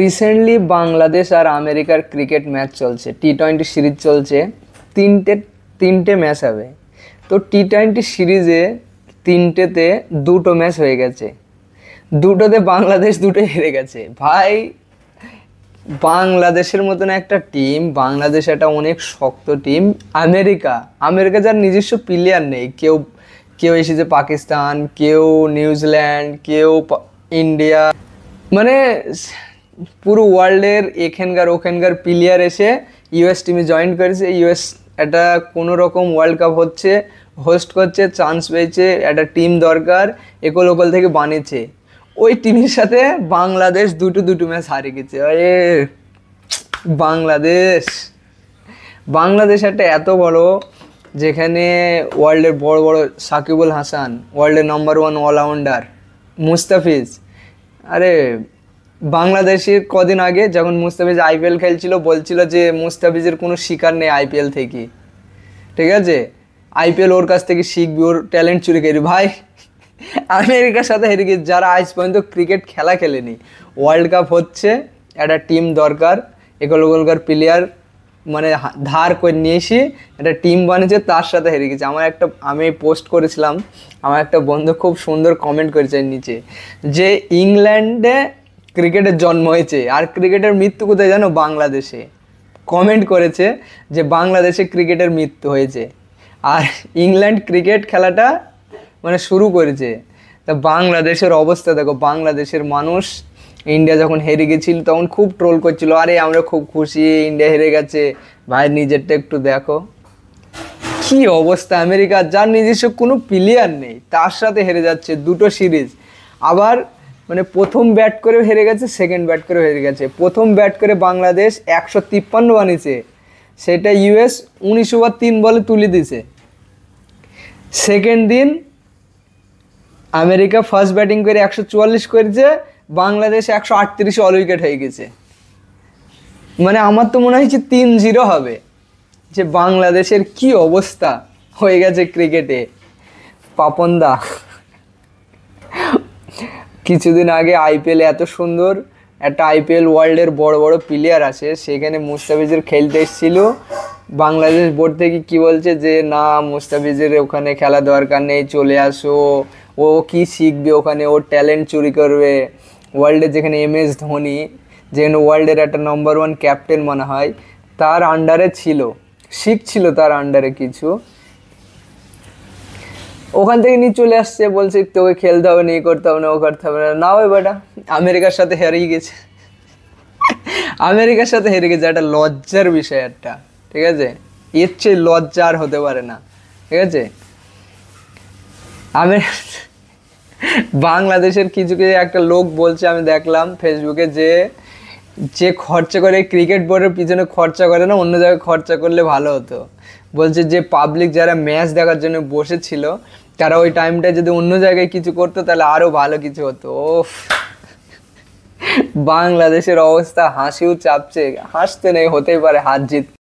recently Bangladesh আর আমেরিকার cricket match চলছে T twenty series চলছে তিনটে তিনটে ম্যাচ হবে তো টি টোয়েন্টি সিরিজে তিনটেতে দুটো ম্যাচ হয়ে গেছে দুটোতে বাংলাদেশ দুটো হেরে গেছে ভাই বাংলাদেশের মতন একটা টিম বাংলাদেশ একটা অনেক শক্ত টিম আমেরিকা আমেরিকা যার নিজস্ব প্লেয়ার নেই কেউ কেউ এসেছে পাকিস্তান কেউ নিউজিল্যান্ড কেউ ইন্ডিয়া মানে পুরো ওয়ার্ল্ডের এখানকার ওখানকার প্লেয়ার এসে ইউএস টিমে জয়েন করেছে ইউএস একটা কোনো রকম ওয়ার্ল্ড কাপ হচ্ছে হোস্ট করছে চান্স পেয়েছে একটা টিম দরকার একল ওকল থেকে বানিয়েছে ওই টিমের সাথে বাংলাদেশ দুটো দুটো ম্যাচ হারিয়ে গেছে আরে বাংলাদেশ বাংলাদেশ একটা এত বড় যেখানে ওয়ার্ল্ডের বড় বড় সাকিবুল হাসান ওয়ার্ল্ডের নাম্বার ওয়ান অলরাউন্ডার মুস্তাফিজ আরে বাংলাদেশের কদিন আগে যখন মুস্তাফিজ আইপিএল খেলছিল বলছিল যে মুস্তাফিজের কোনো শিকার নেই আইপিএল থেকে ঠিক আছে আইপিএল ওর কাছ থেকে শিখবি ওর ট্যালেন্ট চুরি করি ভাই আমেরিকার সাথে হেরে গেছি যারা আজ পর্যন্ত ক্রিকেট খেলা খেলেনি ওয়ার্ল্ড কাপ হচ্ছে একটা টিম দরকার একলগোলকার প্লেয়ার মানে ধার করে নিয়ে এসে একটা টিম বানিয়েছে তার সাথে হেরে গেছে আমার একটা আমি পোস্ট করেছিলাম আমার একটা বন্ধু খুব সুন্দর কমেন্ট করেছে নিচে যে ইংল্যান্ডে ক্রিকেটের জন্ম হয়েছে আর ক্রিকেটের মৃত্যু কোথায় জানো বাংলাদেশে কমেন্ট করেছে যে বাংলাদেশে ক্রিকেটের মৃত্যু হয়েছে আর ইংল্যান্ড ক্রিকেট খেলাটা মানে শুরু করেছে তা বাংলাদেশের অবস্থা দেখো বাংলাদেশের মানুষ ইন্ডিয়া যখন হেরে গেছিল তখন খুব ট্রোল করছিল আরে আমরা খুব খুশি ইন্ডিয়া হেরে গেছে ভাই নিজেরটা একটু দেখো কি অবস্থা আমেরিকা যার নিজস্ব কোনো প্লেয়ার নেই তার সাথে হেরে যাচ্ছে দুটো সিরিজ আবার মানে প্রথম ব্যাট করে হেরে গেছে সেকেন্ড ব্যাট করে হেরে গেছে প্রথম ব্যাট করে বাংলাদেশ একশো তিপ্পান্ন বানিয়েছে সেটা ইউএস উনিশ ওভার তিন বলে তুলে দিছে সেকেন্ড দিন আমেরিকা ফার্স্ট ব্যাটিং করে একশো চুয়াল্লিশ করেছে বাংলাদেশ একশো আটত্রিশে অল উইকেট হয়ে গেছে মানে আমার তো মনে হয়েছে তিন জিরো হবে যে বাংলাদেশের কি অবস্থা হয়ে গেছে ক্রিকেটে পাপনদা কিছুদিন আগে আইপিএল এত সুন্দর একটা আইপিএল ওয়ার্ল্ডের বড় বড় প্লেয়ার আছে সেখানে মুস্তাফিজের খেলতে এসেছিল বাংলাদেশ বোর্ড থেকে কি বলছে যে না মুস্তাফিজের ওখানে খেলা দরকার নেই চলে আসো ও কি শিখবে ওখানে ওর ট্যালেন্ট চুরি করবে ওয়ার্ল্ডে যেখানে এম এস ধোনি যেখানে ওয়ার্ল্ডের একটা নম্বর ওয়ান ক্যাপ্টেন মনে হয় তার আন্ডারে ছিল শিখছিল তার আন্ডারে কিছু ওখান থেকে নিয়ে চলে আসছে বলছে তোকে খেলতে হবে না করতে হবে না ও করতে হবে না না ওই বেটা আমেরিকার সাথে হেরেই গেছে আমেরিকার সাথে হেরে গেছে একটা লজ্জার বিষয় একটা ঠিক আছে এর চেয়ে লজ্জা আর হতে পারে না ঠিক আছে আমেরিকা বাংলাদেশের কিছু কিছু একটা লোক বলছে আমি দেখলাম ফেসবুকে যে যে খরচা করে ক্রিকেট বোর্ডের পিছনে খরচা করে না অন্য জায়গায় খরচা করলে ভালো হতো বলছে যে পাবলিক যারা ম্যাচ দেখার জন্য বসেছিল তারা ওই টাইমটা যদি অন্য জায়গায় কিছু করতো তাহলে আরও ভালো কিছু হতো ও বাংলাদেশের অবস্থা হাসিও চাপছে হাসতে নেই হতেই পারে হাত জিত